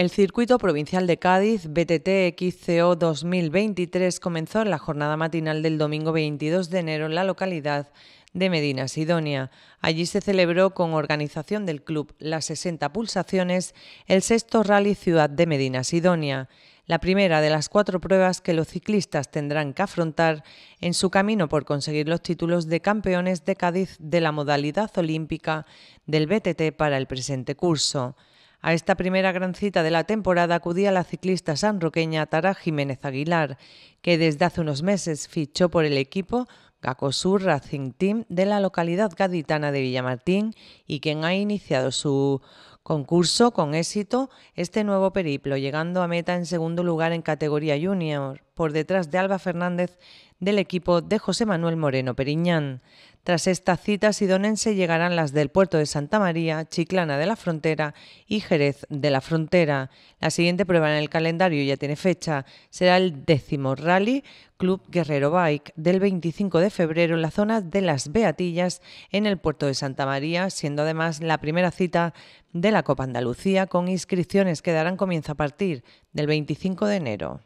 El circuito provincial de Cádiz BTT XCO 2023 comenzó en la jornada matinal del domingo 22 de enero en la localidad de Medina Sidonia. Allí se celebró con organización del club Las 60 Pulsaciones el sexto Rally Ciudad de Medina Sidonia, la primera de las cuatro pruebas que los ciclistas tendrán que afrontar en su camino por conseguir los títulos de campeones de Cádiz de la modalidad olímpica del BTT para el presente curso. A esta primera gran cita de la temporada acudía la ciclista sanroqueña Tara Jiménez Aguilar, que desde hace unos meses fichó por el equipo Gacosur Racing Team de la localidad gaditana de Villamartín y quien ha iniciado su concurso con éxito este nuevo periplo, llegando a meta en segundo lugar en categoría junior por detrás de Alba Fernández del equipo de José Manuel Moreno Periñán. Tras esta cita sidonense llegarán las del puerto de Santa María, Chiclana de la Frontera y Jerez de la Frontera. La siguiente prueba en el calendario ya tiene fecha. Será el décimo rally Club Guerrero Bike del 25 de febrero en la zona de Las Beatillas en el puerto de Santa María, siendo además la primera cita de la Copa Andalucía con inscripciones que darán comienzo a partir del 25 de enero.